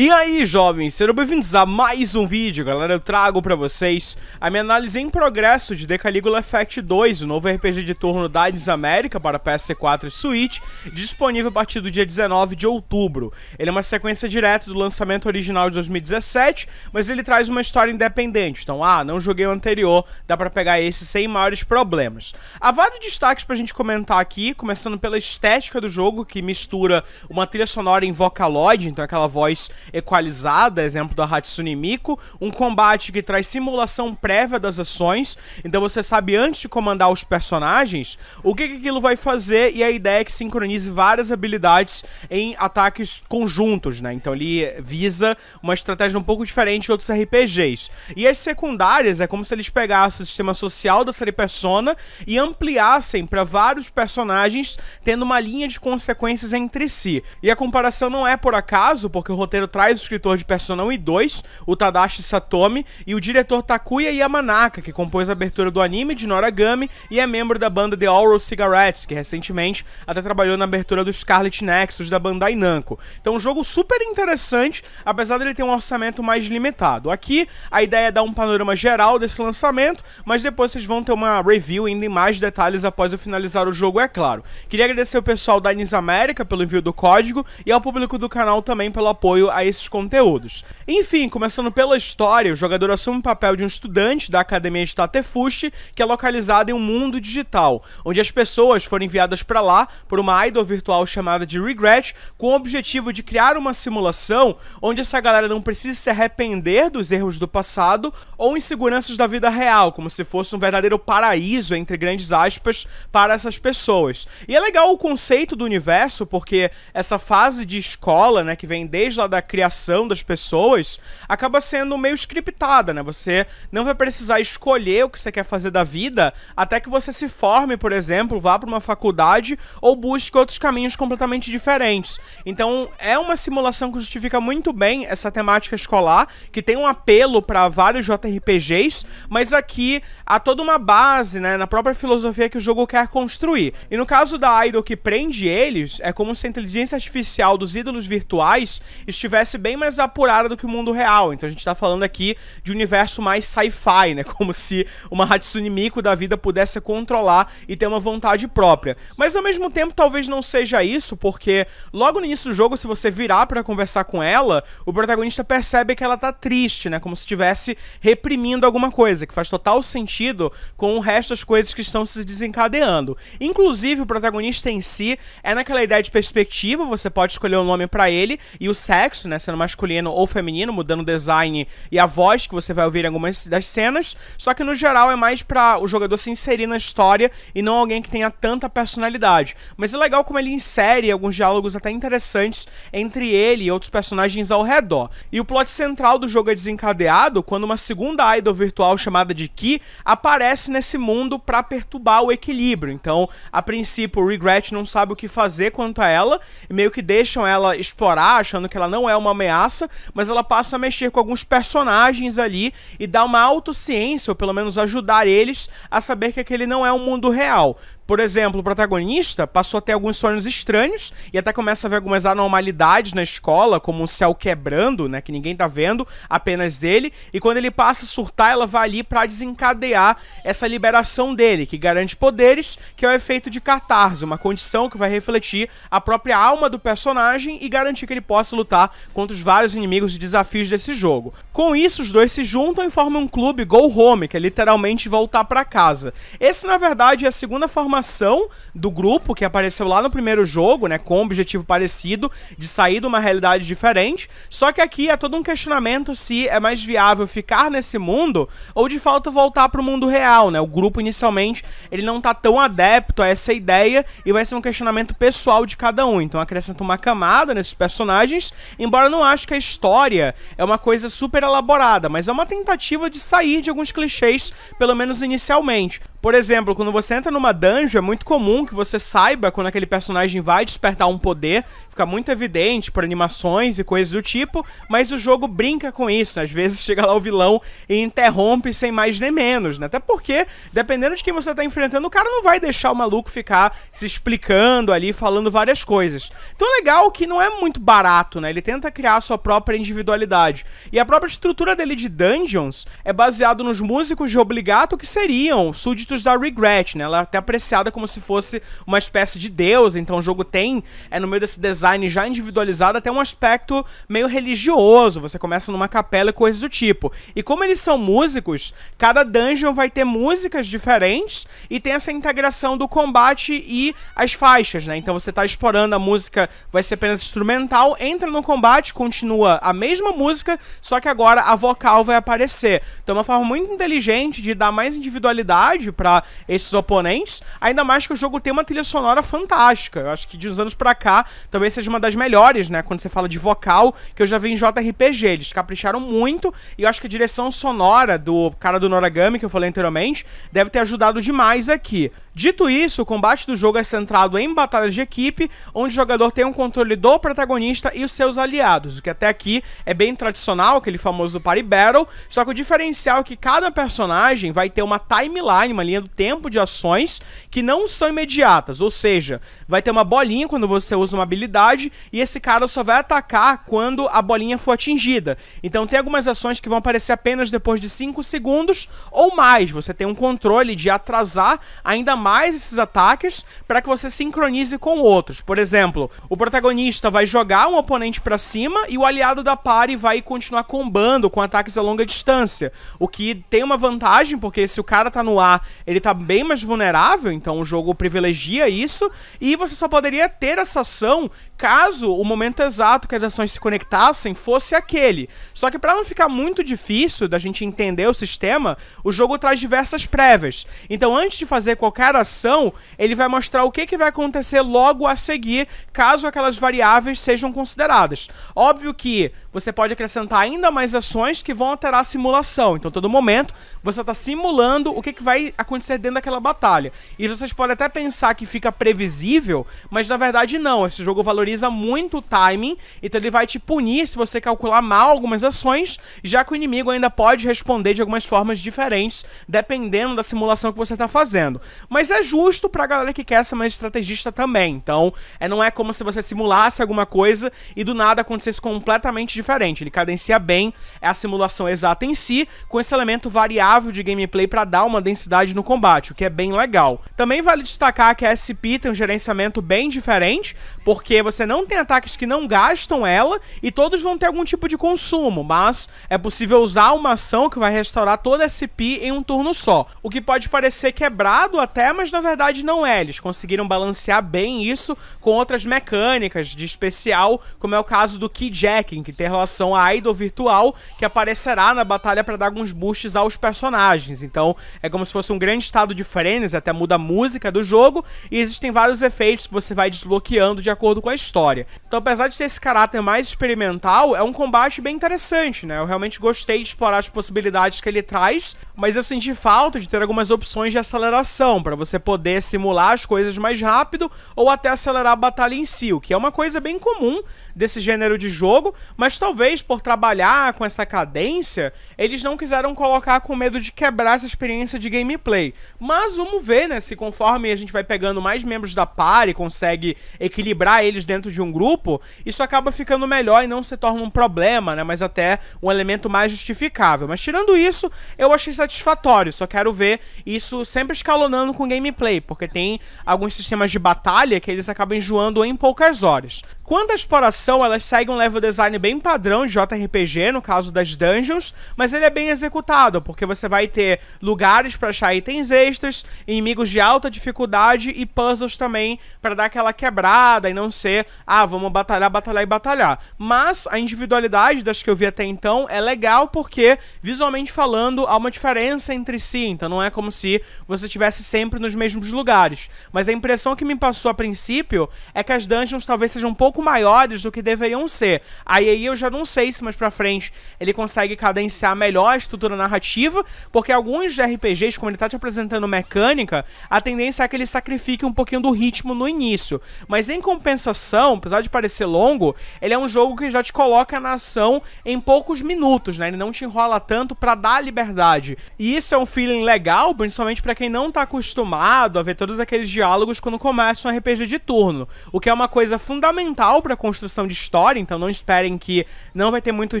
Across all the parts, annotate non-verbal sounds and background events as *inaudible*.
E aí, jovens, sejam bem-vindos a mais um vídeo, galera. Eu trago pra vocês a minha análise em progresso de The Caligula Effect 2, o novo RPG de turno da Hades América para PS4 e Switch, disponível a partir do dia 19 de outubro. Ele é uma sequência direta do lançamento original de 2017, mas ele traz uma história independente. Então, ah, não joguei o anterior, dá pra pegar esse sem maiores problemas. Há vários destaques pra gente comentar aqui, começando pela estética do jogo, que mistura uma trilha sonora em Vocaloid, então aquela voz equalizada, exemplo da Hatsune Miku, um combate que traz simulação prévia das ações, então você sabe antes de comandar os personagens o que, que aquilo vai fazer e a ideia é que sincronize várias habilidades em ataques conjuntos, né? Então ele visa uma estratégia um pouco diferente de outros RPGs. E as secundárias é como se eles pegassem o sistema social da série Persona e ampliassem para vários personagens, tendo uma linha de consequências entre si. E a comparação não é por acaso, porque o roteiro traz o escritor de Persona 1 e 2, o Tadashi Satomi, e o diretor Takuya Yamanaka, que compôs a abertura do anime de Noragami e é membro da banda The Oral Cigarettes, que recentemente até trabalhou na abertura do Scarlet Nexus da Bandai Namco. Então, um jogo super interessante, apesar dele ter um orçamento mais limitado. Aqui, a ideia é dar um panorama geral desse lançamento, mas depois vocês vão ter uma review ainda em mais detalhes após eu finalizar o jogo, é claro. Queria agradecer o pessoal da Anis América pelo envio do código e ao público do canal também pelo apoio a esses conteúdos. Enfim, começando pela história, o jogador assume o papel de um estudante da Academia de Tatefushi, que é localizada em um mundo digital, onde as pessoas foram enviadas para lá por uma idol virtual chamada de Regret, com o objetivo de criar uma simulação onde essa galera não precisa se arrepender dos erros do passado ou inseguranças da vida real, como se fosse um verdadeiro paraíso, entre grandes aspas, para essas pessoas. E é legal o conceito do universo, porque essa fase de escola, né, que vem desde lá da criação das pessoas acaba sendo meio scriptada, né? Você não vai precisar escolher o que você quer fazer da vida até que você se forme, por exemplo, vá para uma faculdade ou busque outros caminhos completamente diferentes. Então, é uma simulação que justifica muito bem essa temática escolar, que tem um apelo para vários JRPGs, mas aqui há toda uma base, né, na própria filosofia que o jogo quer construir. E no caso da Idol que prende eles, é como se a inteligência artificial dos ídolos virtuais estivesse universo bem mais apurada do que o mundo real. Então a gente tá falando aqui de um universo mais sci-fi, né? *laughs* Como se uma Hatsune Miku da vida pudesse controlar e ter uma vontade própria. Mas ao mesmo tempo talvez não seja isso, porque logo no início do jogo, se você virar para conversar com ela, o protagonista percebe que ela tá triste, né? Como se estivesse reprimindo alguma coisa, que faz total sentido com o resto das coisas que estão se desencadeando. Inclusive, o protagonista em si é naquela ideia de perspectiva, você pode escolher o um nome para ele e o sexo, né? Sendo masculino ou feminino, mudando o design e a voz que você vai ouvir em algumas das cenas. Só que no geral é mais para o jogador se inserir na história e não alguém que tenha tanta personalidade. Mas é legal como ele insere alguns diálogos até interessantes entre ele e outros personagens ao redor. E o plot central do jogo é desencadeado quando uma segunda idol virtual chamada de Ki aparece nesse mundo para perturbar o equilíbrio. Então, a princípio, o Regret não sabe o que fazer quanto a ela, e meio que deixam ela explorar, achando que ela não é uma ameaça, mas ela passa a mexer com alguns personagens ali e dá uma autociência, ou pelo menos ajudar eles a saber que aquele não é um mundo real. Por exemplo, o protagonista passou a ter alguns sonhos estranhos e até começa a ver algumas anormalidades na escola, como um céu quebrando, né, que ninguém tá vendo, apenas ele, e quando ele passa a surtar, ela vai ali para desencadear essa liberação dele, que garante poderes, que é o efeito de catarse, uma condição que vai refletir a própria alma do personagem e garantir que ele possa lutar contra os vários inimigos e desafios desse jogo. Com isso, os dois se juntam e formam um clube Go Home, que é literalmente voltar para casa. Esse, na verdade, é a segunda forma formação do grupo que apareceu lá no primeiro jogo, né, com um objetivo parecido de sair de uma realidade diferente. Só que aqui é todo um questionamento se é mais viável ficar nesse mundo ou de fato voltar para o mundo real, né? O grupo inicialmente ele não tá tão adepto a essa ideia e vai ser um questionamento pessoal de cada um. Então acrescenta uma camada nesses personagens, embora não acho que a história é uma coisa super elaborada, mas é uma tentativa de sair de alguns clichês, pelo menos inicialmente. Por exemplo, quando você entra numa dungeon, é muito comum que você saiba quando aquele personagem vai despertar um poder fica muito evidente por animações e coisas do tipo, mas o jogo brinca com isso. Às vezes *laughs* chega lá o vilão e interrompe sem mais nem menos, né? Até porque, dependendo de quem você tá enfrentando, o cara não vai deixar o maluco ficar se explicando ali, falando várias coisas. Então é legal que não é muito barato, né? Ele tenta criar a sua própria individualidade. E a própria estrutura dele de dungeons é baseado nos músicos de Obligato que seriam súditos da Regret, né? Ela é até apreciada como se fosse uma espécie de deus, então o jogo tem, é no meio desse design design já individualizado até um aspecto meio religioso. Você começa numa capela e coisas do tipo. E como eles são músicos, cada dungeon vai ter músicas diferentes e tem essa integração do combate e as faixas, né? Então você está explorando a música, vai ser apenas instrumental, entra no combate, continua a mesma música, só que agora a vocal vai aparecer. Então é uma forma muito inteligente de dar mais individualidade para esses oponentes, ainda mais que o jogo tem uma trilha sonora fantástica. Eu acho que de uns anos pra cá, talvez seja uma das melhores, né? Quando você fala de vocal, que eu já vi em JRPG. Eles capricharam muito e eu acho que a direção sonora do cara do Noragami, que eu falei anteriormente, deve ter ajudado demais aqui. Dito isso, o combate do jogo é centrado em batalhas de equipe, onde o jogador tem um controle do protagonista e os seus aliados, o que até aqui é bem tradicional, aquele famoso party battle, só que o diferencial é que cada personagem vai ter uma timeline, uma linha do tempo de ações que não são imediatas, ou seja, vai ter uma bolinha quando você usa uma habilidade velocidade e esse cara só vai atacar quando a bolinha for atingida. Então tem algumas ações que vão aparecer apenas depois de 5 segundos ou mais. Você tem um controle de atrasar ainda mais esses ataques para que você sincronize com outros. Por exemplo, o protagonista vai jogar um oponente para cima e o aliado da pare vai continuar combando com ataques a longa distância, o que tem uma vantagem porque se o cara tá no ar, ele tá bem mais vulnerável, então o jogo privilegia isso, e você só poderia ter essa ação caso o momento exato que as ações se conectassem fosse aquele. Só que para não ficar muito difícil da gente entender o sistema, o jogo traz diversas prévias. Então, antes de fazer qualquer ação, ele vai mostrar o que, que vai acontecer logo a seguir, caso aquelas variáveis sejam consideradas. Óbvio que você pode acrescentar ainda mais ações que vão alterar a simulação. Então, todo momento, você está simulando o que, que vai acontecer dentro daquela batalha. E vocês podem até pensar que fica previsível, mas na verdade não. Esse jogo valoriza valoriza muito o timing, então ele vai te punir se você calcular mal algumas ações, já que o inimigo ainda pode responder de algumas formas diferentes, dependendo da simulação que você está fazendo. Mas é justo a galera que quer ser mais estrategista também, então é, não é como se você simulasse alguma coisa e do nada acontecesse completamente diferente. Ele cadencia bem é a simulação exata em si, com esse elemento variável de gameplay para dar uma densidade no combate, o que é bem legal. Também vale destacar que a SP tem um gerenciamento bem diferente, porque você você não tem ataques que não gastam ela e todos vão ter algum tipo de consumo, mas é possível usar uma ação que vai restaurar toda a SP em um turno só. O que pode parecer quebrado até, mas na verdade não é. Eles conseguiram balancear bem isso com outras mecânicas de especial, como é o caso do Keyjacking, que tem relação a idol virtual, que aparecerá na batalha para dar alguns boosts aos personagens. Então, é como se fosse um grande estado de frenes, até muda a música do jogo, e existem vários efeitos que você vai desbloqueando de acordo com a história história. Então, apesar de ter esse caráter mais experimental, é um combate bem interessante, né? Eu realmente gostei de explorar as possibilidades que ele traz, mas eu senti falta de ter algumas opções de aceleração para você poder simular as coisas mais rápido ou até acelerar a batalha em si, o que é uma coisa bem comum desse gênero de jogo, mas talvez por trabalhar com essa cadência, eles não quiseram colocar com medo de quebrar essa experiência de gameplay. Mas vamos ver, né, se conforme a gente vai pegando mais membros da party, consegue equilibrar eles dentro dentro de um grupo, isso acaba ficando melhor e não se torna um problema, né? Mas até um elemento mais justificável. Mas tirando isso, eu achei satisfatório. Só quero ver isso sempre escalonando com gameplay, porque tem alguns sistemas de batalha que eles acabam enjoando em poucas horas. Quando a exploração, elas seguem um level design bem padrão de JRPG, no caso das dungeons, mas ele é bem executado, porque você vai ter lugares para achar itens extras, inimigos de alta dificuldade e puzzles também para dar aquela quebrada e não ser, ah, vamos batalhar, batalhar e batalhar. Mas a individualidade das que eu vi até então é legal porque, visualmente falando, há uma diferença entre si, então não é como se você estivesse sempre nos mesmos lugares. Mas a impressão que me passou a princípio é que as dungeons talvez sejam um pouco pouco maiores do que deveriam ser. Aí, aí eu já não sei se mais pra frente ele consegue cadenciar melhor a estrutura narrativa, porque alguns RPGs, como ele tá te apresentando mecânica, a tendência é que ele sacrifique um pouquinho do ritmo no início. Mas em compensação, apesar de parecer longo, ele é um jogo que já te coloca na ação em poucos minutos, né? Ele não te enrola tanto para dar liberdade. E isso é um feeling legal, principalmente para quem não tá acostumado a ver todos aqueles diálogos quando começa um RPG de turno, o que é uma coisa fundamental fundamental para a construção de história, então não esperem que não vai ter muito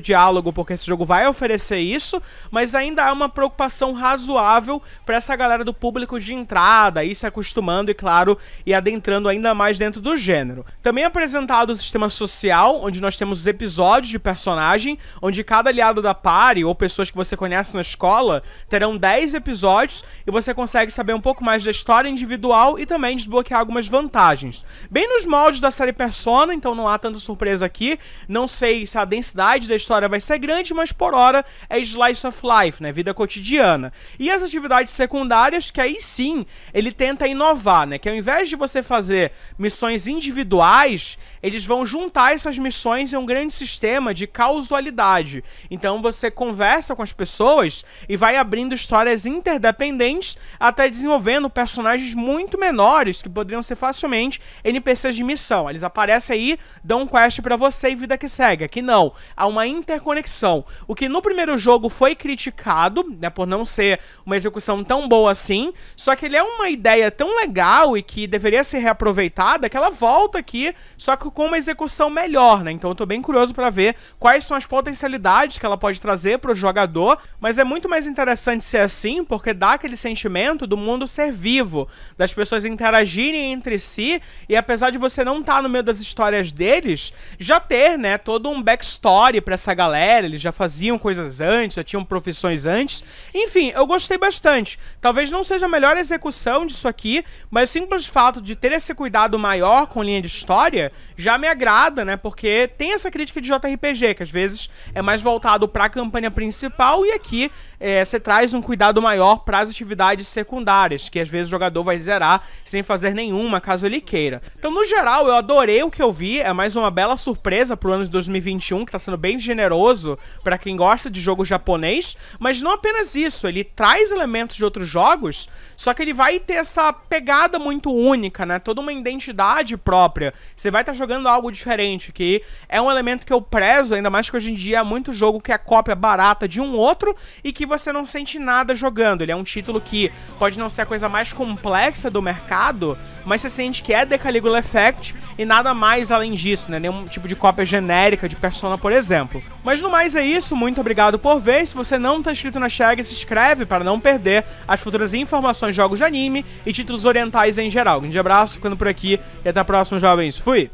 diálogo, porque esse jogo vai oferecer isso, mas ainda há uma preocupação razoável para essa galera do público de entrada, ir se acostumando e, claro, e adentrando ainda mais dentro do gênero. Também é apresentado o sistema social, onde nós temos os episódios de personagem, onde cada aliado da party ou pessoas que você conhece na escola terão 10 episódios e você consegue saber um pouco mais da história individual e também desbloquear algumas vantagens. Bem nos moldes da série Persona, então não há tanta surpresa aqui. Não sei se a densidade da história vai ser grande, mas por hora é slice of life, né, vida cotidiana. E as atividades secundárias, que aí sim ele tenta inovar, né, que ao invés de você fazer missões individuais, eles vão juntar essas missões em um grande sistema de causalidade. Então você conversa com as pessoas e vai abrindo histórias interdependentes até desenvolvendo personagens muito menores que poderiam ser facilmente NPCs de missão. Eles aparecem aí, dão um quest para você e vida que segue. Aqui não, há uma interconexão. O que no primeiro jogo foi criticado, né, por não ser uma execução tão boa assim, só que ele é uma ideia tão legal e que deveria ser reaproveitada que ela volta aqui, só que com uma execução melhor, né? Então eu tô bem curioso para ver quais são as potencialidades que ela pode trazer para o jogador, mas é muito mais interessante ser assim porque dá aquele sentimento do mundo ser vivo, das pessoas interagirem entre si e apesar de você não estar tá no meio das histórias deles, já ter, né, todo um backstory para essa galera, eles já faziam coisas antes, já tinham profissões antes. Enfim, eu gostei bastante. Talvez não seja a melhor execução disso aqui, mas o simples fato de ter esse cuidado maior com linha de história já me agrada, né? Porque tem essa crítica de JRPG, que às vezes é mais voltado para a campanha principal e aqui é, você traz um cuidado maior para as atividades secundárias, que às vezes o jogador vai zerar sem fazer nenhuma, caso ele queira. Então, no geral, eu adorei o que eu vi, é mais uma bela surpresa pro ano de 2021, que tá sendo bem generoso para quem gosta de jogo japonês, mas não apenas isso, ele traz elementos de outros jogos, só que ele vai ter essa pegada muito única, né? Toda uma identidade própria. Você vai estar tá jogando jogando algo diferente, que é um elemento que eu prezo, ainda mais que hoje em dia há é muito jogo que é cópia barata de um outro e que você não sente nada jogando. Ele é um título que pode não ser a coisa mais complexa do mercado, mas você sente que é The Caligula Effect e nada mais além disso, né? Nenhum tipo de cópia genérica de Persona, por exemplo. Mas no mais é isso, muito obrigado por ver. Se você não está inscrito na Chega, se inscreve para não perder as futuras informações de jogos de anime e títulos orientais em geral. Um grande abraço, ficando por aqui e até a próxima, jovens. Fui!